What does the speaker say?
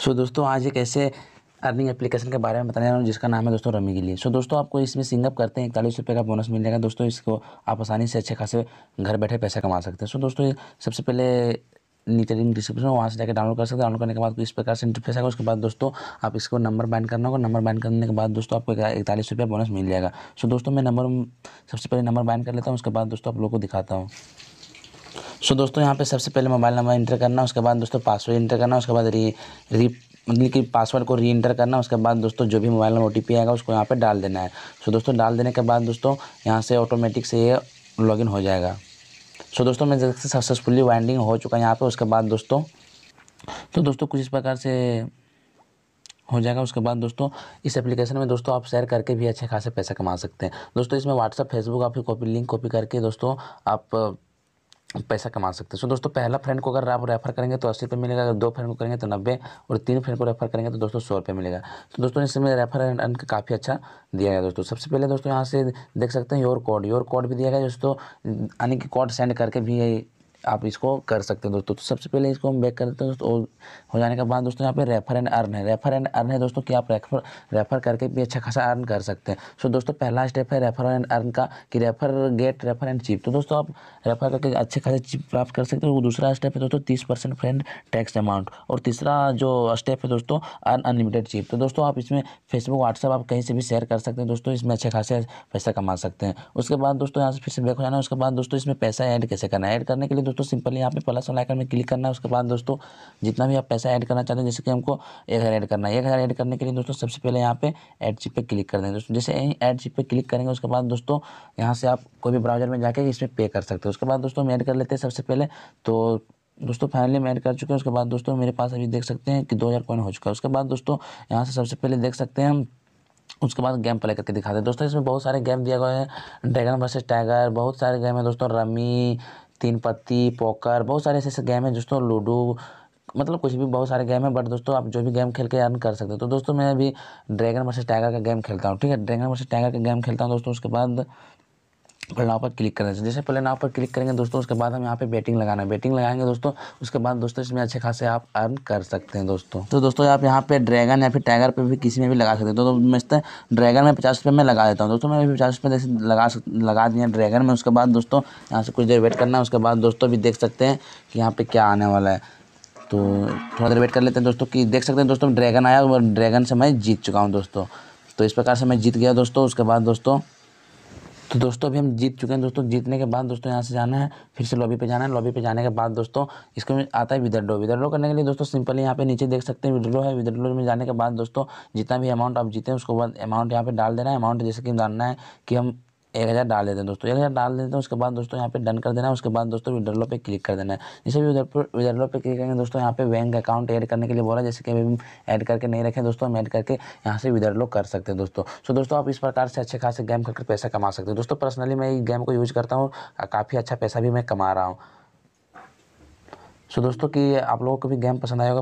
सो so, दोस्तों आज एक ऐसे अर्निंग एप्लीकेशन के बारे में बताने जा रहा हूँ जिसका नाम है दोस्तों रमी के लिए सो so, दोस्तों आपको इसमें सिंगअप करते हैं इकतालीस रुपये का बोनस मिल जाएगा दोस्तों इसको आप आसानी से अच्छे खासे घर बैठे पैसा कमा सकते हैं सो so, दोस्तों सबसे पहले नीचे लिंक डिस्क्रिप्शन वहाँ से जाकर डाउनलोड कर सकते हैं डाउनलोड करने के बाद इस प्रकार से इंटरफेस आएगा उसके बाद दोस्तों आप इसको नंबर बैन करना होगा नंबर बैन करने के बाद दोस्तों आपको इकतालीस रुपया बोनस मिल जाएगा सो दोस्तों मैं नंबर सबसे पहले नंबर बैन कर लेता हूँ उसके बाद दोस्तों आप लोग को दिखाता हूँ सो दोस्तों यहाँ पे सबसे पहले मोबाइल नंबर इंटर करना उसके बाद दोस्तों पासवर्ड इंटर करना उसके बाद री री मतलब कि पासवर्ड को री इंटर करना उसके बाद दोस्तों जो भी मोबाइल नंबर ओ आएगा उसको यहाँ पर डाल देना है सो दोस्तों डाल देने के बाद दोस्तों यहाँ से ऑटोमेटिक से ये लॉगिन हो जाएगा सो दोस्तों मैं से सक्सेसफुली वाइंडिंग हो चुका है यहाँ पर उसके बाद दोस्तों तो दोस्तों कुछ इस प्रकार से हो जाएगा उसके बाद दोस्तों इस एप्लीकेशन में दोस्तों आप शेयर करके भी अच्छे खासे पैसे कमा सकते हैं दोस्तों इसमें व्हाट्सअप फेसबुक आपकी कॉपी लिंक कॉपी करके दोस्तों आप पैसा कमा सकते हैं सो दोस्तों पहला फ्रेंड को अगर आप रेफर करेंगे तो अस्सी रुपये मिलेगा अगर दो फ्रेंड को करेंगे तो नब्बे और तीन फ्रेंड को रेफर करेंगे तो दोस्तों सौ रुपये मिलेगा तो दोस्तों इसमें रेफर अन काफ़ी अच्छा दिया गया दोस्तों सबसे पहले दोस्तों यहाँ से देख सकते हैं योर कोड योर कोड भी दिया गया दोस्तों यानी कि कोड सेंड करके भी आप इसको कर सकते हैं दोस्तों तो सबसे पहले इसको हम बैक कर देते हैं दोस्तों और हो जाने के बाद दोस्तों यहाँ पे रेफर एंड अर्न है रेफर एंड अर्न है दोस्तों कि आप रेफर रेफर करके भी अच्छा खासा अर्न कर सकते हैं सो दोस्तों पहला स्टेप है रेफर एंड अर्न का कि refer get refer and chip तो दोस्तों आप रेफर करके अच्छे खासे चिप प्राप्त कर सकते हैं और दूसरा स्टेप है दोस्तों तीस परसेंट फ्रेंड टैक्स अमाउंट और तीसरा जो स्टेप है दोस्तों अर्न अनलिमिटेड चिप तो दोस्तों आप इसमें फेसबुक व्हाट्सअप आप कहीं से भी शेयर कर सकते हैं दोस्तों इसमें अच्छे खासे पैसा कमा सकते हैं उसके बाद दोस्तों यहाँ से फिर से बैक हो जाना उसके बाद दोस्तों इसमें पैसा ऐड कैसे करना है एड करने के लिए दोस्तों सिंपली यहाँ पे प्लस वाला आइकन में क्लिक करना है उसके बाद दोस्तों जितना भी आप पैसा ऐड करना चाहते हैं जैसे कि हमको एक हज़ार ऐड करना है एक हज़ार ऐड करने के लिए दोस्तों सबसे पहले यहाँ पे ऐड चिप पे क्लिक कर देंगे दोस्तों जैसे यहीं ऐड चिप पे क्लिक करेंगे उसके बाद दोस्तों यहाँ से आप कोई भी ब्राउजर में जाके इसमें पे कर सकते हैं उसके बाद दोस्तों हम ऐड कर लेते हैं सबसे पहले तो दोस्तों फाइनली मैं ऐड कर चुके हैं उसके बाद दोस्तों मेरे पास अभी देख सकते हैं कि दो हज़ार कॉइन हो चुका है उसके बाद दोस्तों यहाँ से सबसे पहले देख सकते हैं हम उसके बाद गेम प्ले करके दिखाते हैं दोस्तों इसमें बहुत सारे गेम दिया गए हैं ड्रैगन वर्सेस टाइगर बहुत सारे गेम हैं दोस्तों रमी तीन पत्ती पोकर बहुत सारे ऐसे ऐसे गेम हैं दोस्तों लूडो मतलब कुछ भी बहुत सारे गेम है बट दोस्तों आप जो भी गेम खेल के अर्न कर सकते हो तो दोस्तों मैं अभी ड्रैगन वर्सेस टाइगर का गेम खेलता हूँ ठीक है ड्रैगन वर्सेस टाइगर का गेम खेलता हूँ दोस्तों उसके बाद और नाव पर क्लिक करना चाहिए जैसे पहले नाव पर क्लिक करेंगे दोस्तों उसके बाद हम यहाँ पे बैटिंग लगाना है बैटिंग लगाएंगे दोस्तों उसके बाद दोस्तों इसमें अच्छे खासे आप अर्न कर सकते हैं दोस्तों तो दोस्तों आप यहाँ पे ड्रैगन या फिर टाइगर पे भी किसी में भी लगा सकते हैं तो, तो मैं ड्रैगन में पचास रुपये में लगा देता हूँ दोस्तों मैं भी पचास रुपये जैसे लगा लगा दिया ड्रैगन में उसके बाद दोस्तों यहाँ से कुछ देर वेट करना है उसके बाद दोस्तों भी देख सकते हैं कि यहाँ पर क्या आने वाला है तो थोड़ा देर वेट कर लेते हैं दोस्तों की देख सकते हैं दोस्तों ड्रैगन आया और ड्रैगन से मैं जीत चुका हूँ दोस्तों तो इस प्रकार से मैं जीत गया दोस्तों उसके बाद दोस्तों तो दोस्तों अभी हम जीत चुके हैं दोस्तों जीतने के बाद दोस्तों यहाँ से जाना है फिर से लॉबी पे जाना है लॉबी पे जाने के बाद दोस्तों इसके में आता है विदड्रो विदरड्रो करने के लिए दोस्तों सिंपली यहाँ पे नीचे देख सकते हैं विदरड्रो है विदरड्रो में जाने के बाद दोस्तों जितना भी अमाउंट आप जीते हैं उसको बाद अमाउंट यहाँ पे डाल देना है अमाउंट जैसे कि जानना है कि हम एक हज़ार डाल देते हैं दोस्तों एक हज़ार डाल देते हैं उसके बाद दोस्तों यहाँ पे डन कर देना है उसके बाद दोस्तों विड्रॉ पे क्लिक कर देना है जैसे भी विड्रॉ पे क्लिक करेंगे दोस्तों यहाँ पे बैंक अकाउंट ऐड करने के लिए बोला जैसे कि अभी हम ऐड करके नहीं रखें दोस्तों हम ऐड करके यहाँ से विड्रॉ कर सकते हैं दोस्तों सो दोस्तों आप इस प्रकार से अच्छे खासे गेम खेल पैसा कमा सकते हैं दोस्तों पर्सनली मैं इस गेम को यूज़ करता हूँ काफ़ी अच्छा पैसा भी मैं कमा रहा हूँ सो दोस्तों कि आप लोगों को भी गेम पसंद आएगा